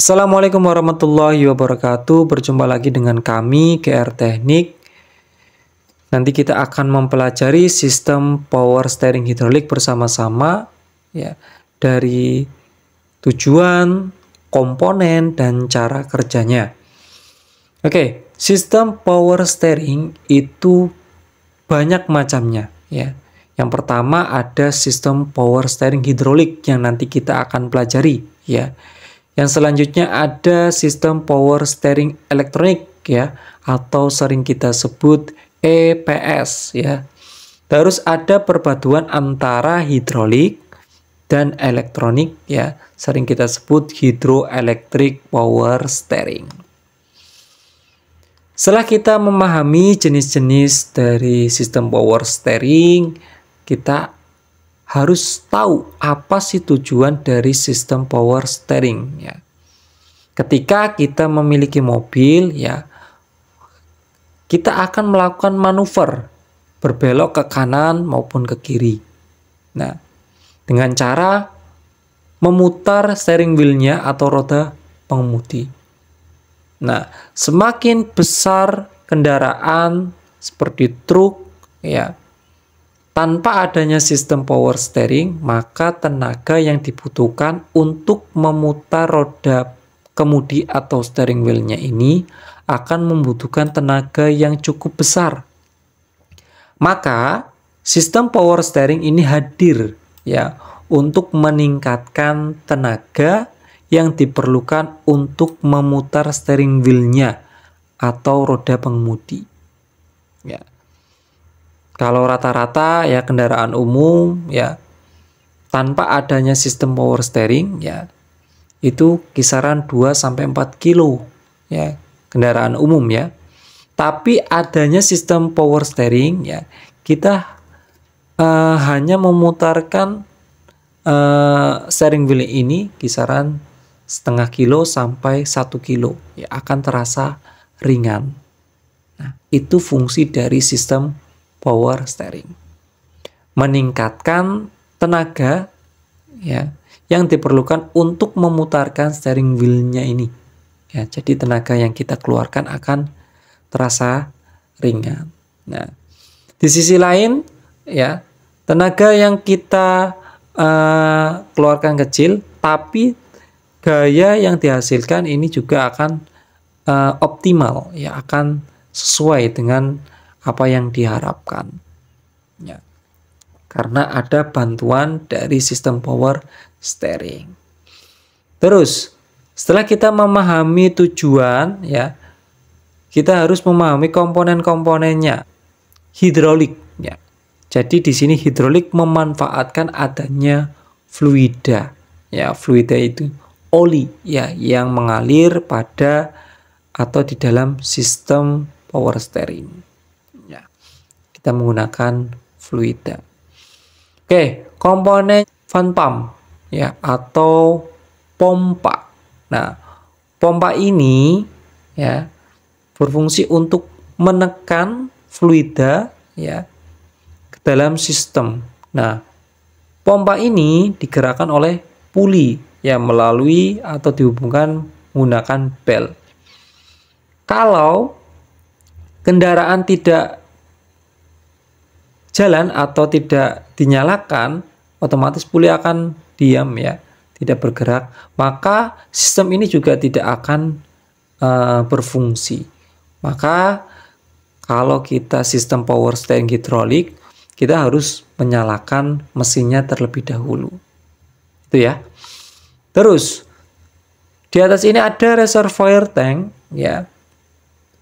Assalamualaikum warahmatullahi wabarakatuh. Berjumpa lagi dengan kami KR Teknik. Nanti kita akan mempelajari sistem power steering hidrolik bersama-sama ya dari tujuan, komponen dan cara kerjanya. Oke, sistem power steering itu banyak macamnya ya. Yang pertama ada sistem power steering hidrolik yang nanti kita akan pelajari ya yang selanjutnya ada sistem power steering elektronik ya atau sering kita sebut EPS ya. Terus ada perpaduan antara hidrolik dan elektronik ya, sering kita sebut hydroelectric power steering. Setelah kita memahami jenis-jenis dari sistem power steering, kita harus tahu apa sih tujuan dari sistem power steering ya. Ketika kita memiliki mobil ya kita akan melakukan manuver berbelok ke kanan maupun ke kiri. Nah, dengan cara memutar steering wheelnya atau roda pengemudi. Nah, semakin besar kendaraan seperti truk ya, tanpa adanya sistem power steering, maka tenaga yang dibutuhkan untuk memutar roda kemudi atau steering wheelnya ini akan membutuhkan tenaga yang cukup besar. Maka sistem power steering ini hadir ya untuk meningkatkan tenaga yang diperlukan untuk memutar steering wheelnya atau roda pengemudi. Ya. Kalau rata-rata ya kendaraan umum ya tanpa adanya sistem power steering ya itu kisaran 2 sampai 4 kilo ya kendaraan umum ya. Tapi adanya sistem power steering ya kita uh, hanya memutarkan uh, steering wheel ini kisaran setengah kilo sampai satu kilo ya akan terasa ringan. Nah, itu fungsi dari sistem power steering. Meningkatkan tenaga ya yang diperlukan untuk memutarkan steering wheel-nya ini. Ya, jadi tenaga yang kita keluarkan akan terasa ringan. Nah, di sisi lain ya, tenaga yang kita uh, keluarkan kecil tapi gaya yang dihasilkan ini juga akan uh, optimal ya akan sesuai dengan apa yang diharapkan. Ya. Karena ada bantuan dari sistem power steering. Terus, setelah kita memahami tujuan ya, kita harus memahami komponen-komponennya. Hidrolik ya. Jadi di sini hidrolik memanfaatkan adanya fluida. Ya, fluida itu oli ya yang mengalir pada atau di dalam sistem power steering kita menggunakan fluida. Oke, komponen fan pump ya atau pompa. Nah, pompa ini ya berfungsi untuk menekan fluida ya ke dalam sistem. Nah, pompa ini digerakkan oleh puli ya melalui atau dihubungkan menggunakan bel. Kalau kendaraan tidak jalan atau tidak dinyalakan, otomatis puli akan diam ya, tidak bergerak. Maka sistem ini juga tidak akan uh, berfungsi. Maka kalau kita sistem power steering hidrolik, kita harus menyalakan mesinnya terlebih dahulu. Itu ya. Terus di atas ini ada reservoir tank ya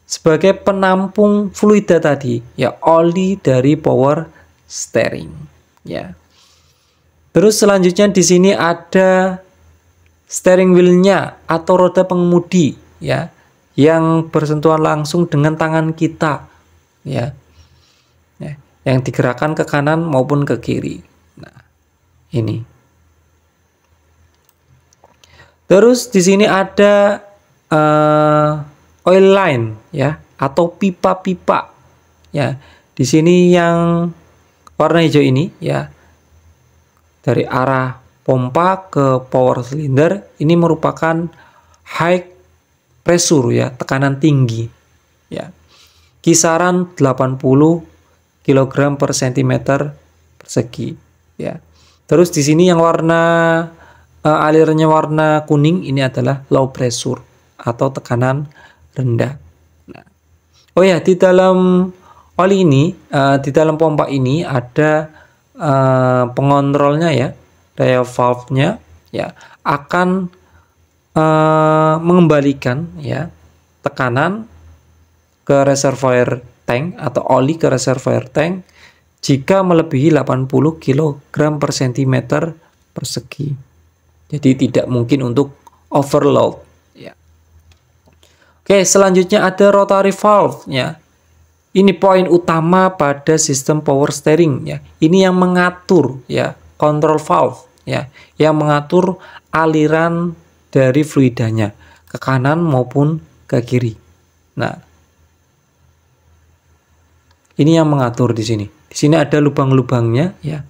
sebagai penampung fluida tadi, ya oli dari power steering, ya. Terus selanjutnya di sini ada steering wheelnya atau roda pengemudi, ya, yang bersentuhan langsung dengan tangan kita, ya, ya yang digerakkan ke kanan maupun ke kiri. Nah, ini. Terus di sini ada uh, oil line ya atau pipa-pipa ya di sini yang warna hijau ini ya dari arah pompa ke power cylinder ini merupakan high pressure ya tekanan tinggi ya kisaran 80 kg per cm persegi ya terus di sini yang warna eh, alirnya warna kuning ini adalah low pressure atau tekanan rendah. Nah. Oh ya, di dalam oli ini, uh, di dalam pompa ini ada uh, pengontrolnya ya, daya valve-nya ya akan uh, mengembalikan ya tekanan ke reservoir tank atau oli ke reservoir tank jika melebihi 80 kg per cm persegi. Jadi tidak mungkin untuk overload Oke, selanjutnya ada rotary valve ya. Ini poin utama pada sistem power steering ya. Ini yang mengatur ya, control valve ya, yang mengatur aliran dari fluidanya ke kanan maupun ke kiri. Nah, ini yang mengatur di sini. Di sini ada lubang-lubangnya ya.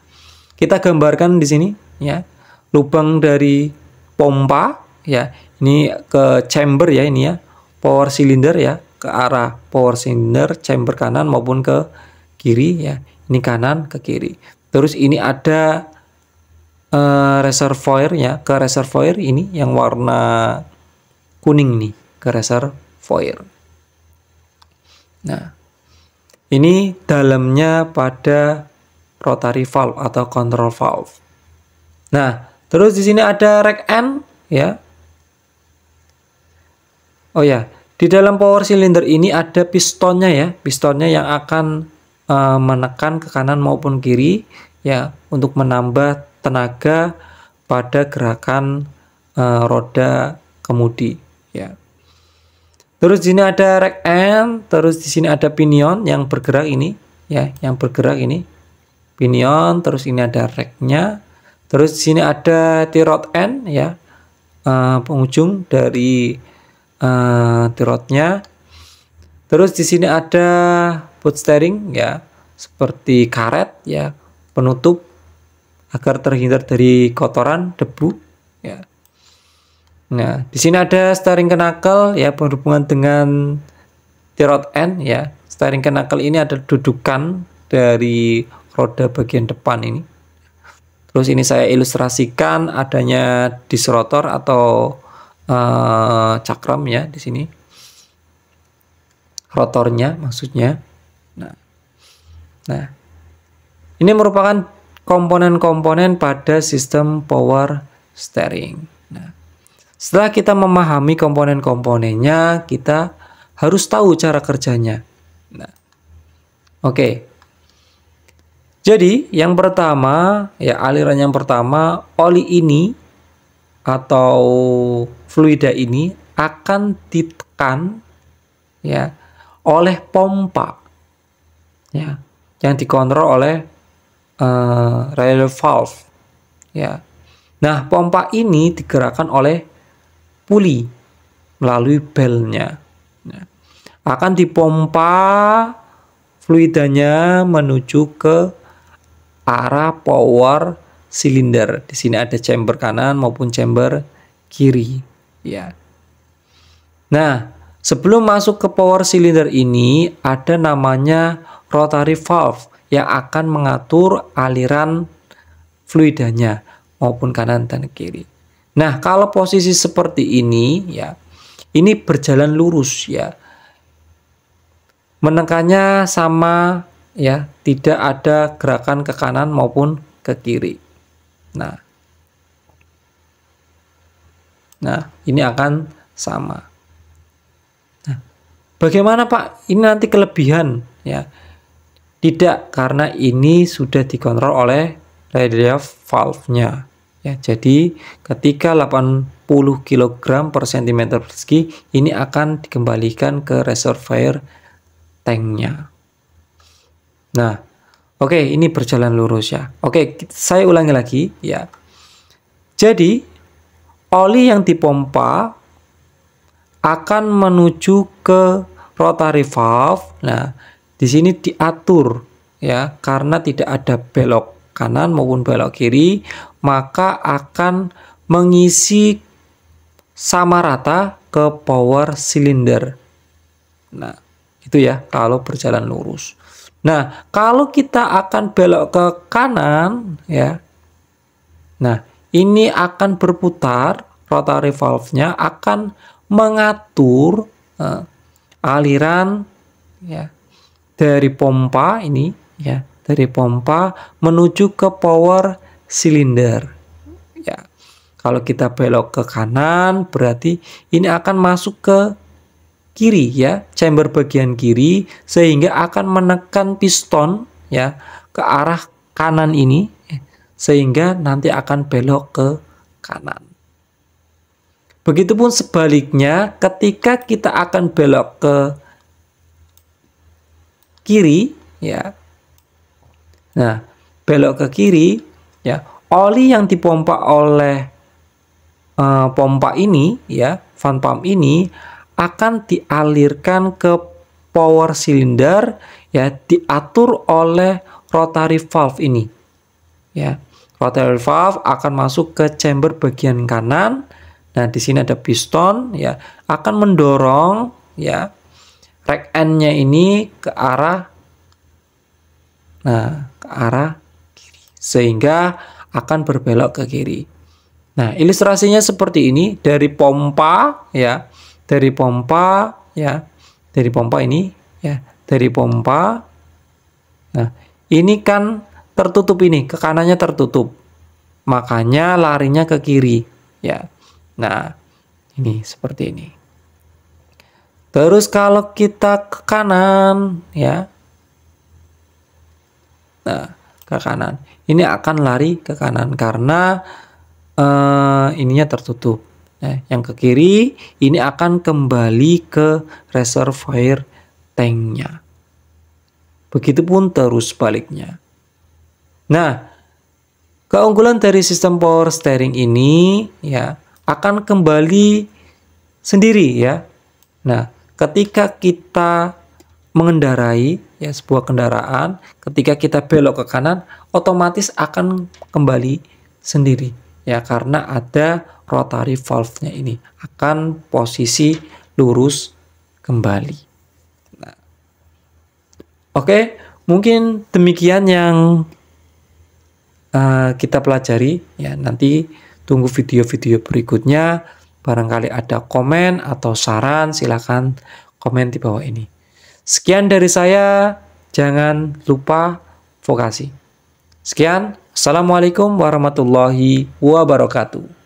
Kita gambarkan di sini ya. Lubang dari pompa ya. Ini ke chamber ya ini ya power cylinder ya ke arah power cylinder chamber kanan maupun ke kiri ya ini kanan ke kiri terus ini ada uh, reservoir ya ke reservoir ini yang warna kuning nih ke reservoir nah ini dalamnya pada rotary valve atau control valve nah terus di sini ada rack end ya Oh ya, di dalam power cylinder ini ada pistonnya ya, pistonnya yang akan e, menekan ke kanan maupun kiri ya untuk menambah tenaga pada gerakan e, roda kemudi ya. Terus di sini ada rack end, terus di sini ada pinion yang bergerak ini ya, yang bergerak ini. Pinion, terus ini ada racknya, terus di sini ada tirot end ya, e, eh, pengujung dari uh, tirotnya. Terus di sini ada boot steering ya, seperti karet ya, penutup agar terhindar dari kotoran, debu ya. Nah, di sini ada steering knuckle ya berhubungan dengan tirot end ya. Steering knuckle ini ada dudukan dari roda bagian depan ini. Terus ini saya ilustrasikan adanya disrotor atau uh, cakram ya di sini rotornya maksudnya nah nah ini merupakan komponen-komponen pada sistem power steering nah setelah kita memahami komponen-komponennya kita harus tahu cara kerjanya nah oke Jadi, yang pertama, ya aliran yang pertama, oli ini atau fluida ini akan ditekan ya oleh pompa ya yang dikontrol oleh uh, eh, rail valve ya nah pompa ini digerakkan oleh puli melalui belnya ya. akan dipompa fluidanya menuju ke arah power silinder di sini ada chamber kanan maupun chamber kiri ya. Nah, sebelum masuk ke power cylinder ini ada namanya rotary valve yang akan mengatur aliran fluidanya maupun kanan dan kiri. Nah, kalau posisi seperti ini ya, ini berjalan lurus ya. Menekannya sama ya, tidak ada gerakan ke kanan maupun ke kiri. Nah, Nah, ini akan sama. Nah, bagaimana Pak? Ini nanti kelebihan ya. Tidak, karena ini sudah dikontrol oleh relief valve-nya. Ya, jadi ketika 80 kg per cm persegi ini akan dikembalikan ke reservoir tanknya. Nah, oke okay, ini berjalan lurus ya. Oke, okay, saya ulangi lagi ya. Jadi oli yang dipompa akan menuju ke rotary valve. Nah, di sini diatur ya karena tidak ada belok kanan maupun belok kiri, maka akan mengisi sama rata ke power silinder. Nah, itu ya kalau berjalan lurus. Nah, kalau kita akan belok ke kanan ya. Nah, ini akan berputar, rotary valve-nya akan mengatur uh, aliran ya dari pompa ini ya, dari pompa menuju ke power silinder. Ya. Kalau kita belok ke kanan berarti ini akan masuk ke kiri ya, chamber bagian kiri sehingga akan menekan piston ya ke arah kanan ini sehingga nanti akan belok ke kanan. Begitupun sebaliknya, ketika kita akan belok ke kiri, ya. Nah, belok ke kiri, ya. Oli yang dipompa oleh uh, pompa ini, ya, fan pump ini akan dialirkan ke power silinder, ya, diatur oleh rotary valve ini, ya rotator valve akan masuk ke chamber bagian kanan. Nah, di sini ada piston ya, akan mendorong ya rack end-nya ini ke arah nah, ke arah kiri sehingga akan berbelok ke kiri. Nah, ilustrasinya seperti ini dari pompa ya, dari pompa ya, dari pompa ini ya, dari pompa. Nah, ini kan tertutup ini, ke kanannya tertutup. Makanya larinya ke kiri, ya. Nah, ini seperti ini. Terus kalau kita ke kanan, ya. Nah, ke kanan. Ini akan lari ke kanan karena uh, ininya tertutup. Nah, yang ke kiri ini akan kembali ke reservoir tanknya. Begitupun terus baliknya. Nah, keunggulan dari sistem power steering ini ya akan kembali sendiri ya. Nah, ketika kita mengendarai ya sebuah kendaraan, ketika kita belok ke kanan, otomatis akan kembali sendiri ya karena ada rotary valve-nya ini akan posisi lurus kembali. Nah. Oke, mungkin demikian yang Eh, kita pelajari ya nanti tunggu video-video berikutnya barangkali ada komen atau saran silahkan komen di bawah ini sekian dari saya jangan lupa vokasi sekian assalamualaikum warahmatullahi wabarakatuh